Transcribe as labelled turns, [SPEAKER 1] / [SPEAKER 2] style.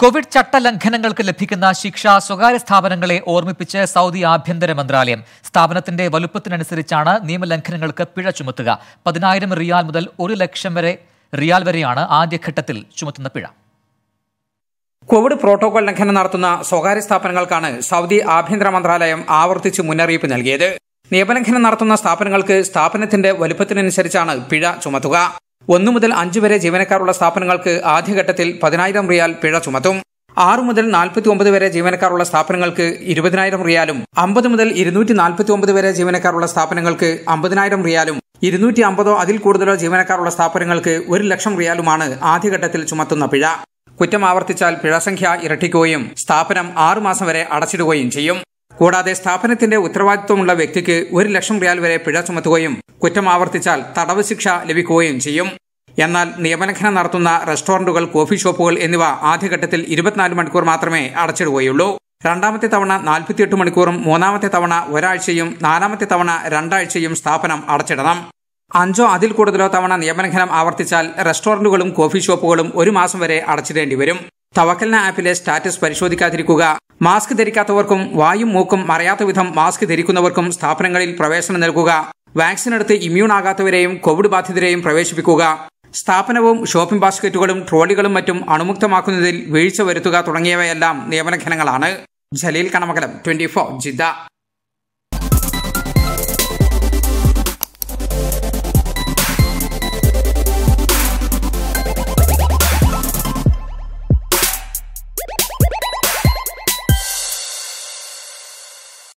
[SPEAKER 1] Covid ചട്ടലംഘനങ്ങൾക്ക് ലഭിക്കുന്ന ശിക്ഷ സ്വകാര്യ സ്ഥാപനങ്ങളെ ഓർമ്മിപ്പിച്ച് സൗദി ആഭ്യന്തര മന്ത്രാലയം സ്ഥാപനത്തിന്റെ വലുപ്പത്തിനനുസരിച്ചാണ് നിയമലംഘനങ്ങൾക്ക് പിഴ ചുമത്തുക പതിനായിരം റിയാൽ മുതൽ ഒരു ലക്ഷം വരെ റിയാൽ വരെയാണ് ആദ്യഘട്ടത്തിൽ ചുമത്തുന്ന പിഴ
[SPEAKER 2] കോവിഡ് പ്രോട്ടോകോൾ ലംഘനം നടത്തുന്ന സ്വകാര്യ സ്ഥാപനങ്ങൾക്കാണ് സൗദി ആഭ്യന്തര മന്ത്രാലയം ആവർത്തിച്ച് മുന്നറിയിപ്പ് നൽകിയത് നിയമലംഘനം നടത്തുന്ന സ്ഥാപനങ്ങൾക്ക് സ്ഥാപനത്തിന്റെ വലുപ്പത്തിനനുസരിച്ചാണ് പിഴ ചുമത്തുക ഒന്നു മുതൽ അഞ്ചു വരെ ജീവനക്കാരുള്ള സ്ഥാപനങ്ങൾക്ക് ആദ്യഘട്ടത്തിൽ പതിനായിരം റിയാൽ പിഴ ചുമത്തും ആറു മുതൽ നാൽപ്പത്തി ഒമ്പത് വരെ ജീവനക്കാരുള്ള സ്ഥാപനങ്ങൾക്ക് ഇരുപതിനായിരം റിയാലും അമ്പത് മുതൽ ഇരുന്നൂറ്റി നാൽപ്പത്തി ഒമ്പത് വരെ ജീവനക്കാരുള്ള സ്ഥാപനങ്ങൾക്ക് അമ്പതിനായിരം റിയാലും ഇരുന്നൂറ്റി അമ്പതോ അതിൽ കൂടുതലോ ജീവനക്കാരുള്ള സ്ഥാപനങ്ങൾക്ക് ഒരു ലക്ഷം റിയാലുമാണ് ആദ്യഘട്ടത്തിൽ ചുമത്തുന്ന പിഴ കുറ്റം ആവർത്തിച്ചാൽ സംഖ്യ ഇരട്ടിക്കുകയും സ്ഥാപനം ആറുമാസം വരെ അടച്ചിടുകയും ചെയ്യും കൂടാതെ സ്ഥാപനത്തിന്റെ ഉത്തരവാദിത്വമുള്ള വ്യക്തിക്ക് ഒരു ലക്ഷം റിയാൽ വരെ പിഴ ചുമത്തുകയും കുറ്റം ആവർത്തിച്ചാൽ തടവ് ശിക്ഷ ലഭിക്കുകയും ചെയ്യും എന്നാൽ നിയമലംഘനം നടത്തുന്ന റെസ്റ്റോറന്റുകൾ കോഫി ഷോപ്പുകൾ എന്നിവ ആദ്യഘട്ടത്തിൽ ഇരുപത്തിനാല് മണിക്കൂർ മാത്രമേ അടച്ചിടുകയുള്ളൂ രണ്ടാമത്തെ തവണ നാൽപ്പത്തിയെട്ട് മണിക്കൂറും മൂന്നാമത്തെ തവണ ഒരാഴ്ചയും നാലാമത്തെ തവണ രണ്ടാഴ്ചയും സ്ഥാപനം അടച്ചിടണം അഞ്ചോ അതിൽ കൂടുതലോ തവണ നിയമലംഘനം ആവർത്തിച്ചാൽ റെസ്റ്റോറന്റുകളും കോഫി ഷോപ്പുകളും ഒരു മാസം വരെ അടച്ചിടേണ്ടി വരും തവക്കലിന ആപ്പിലെ സ്റ്റാറ്റസ് പരിശോധിക്കാതിരിക്കുക മാസ്ക് ധരിക്കാത്തവർക്കും വായും മൂക്കും മറയാത്ത വിധം മാസ്ക് ധരിക്കുന്നവർക്കും സ്ഥാപനങ്ങളിൽ പ്രവേശനം നൽകുക വാക്സിൻ എടുത്ത് ഇമ്മ്യൂൺ ആകാത്തവരെയും കോവിഡ് ബാധിതരെയും പ്രവേശിപ്പിക്കുക സ്ഥാപനവും ഷോപ്പിംഗ് ബാസ്ക്കറ്റുകളും ട്രോളികളും മറ്റും അണുമുക്തമാക്കുന്നതിൽ വീഴ്ച വരുത്തുക തുടങ്ങിയവയെല്ലാം നിയമലംഘനങ്ങളാണ് ജലീൽ കണമകലം ട്വന്റി ഫോർ ജിദ്ദ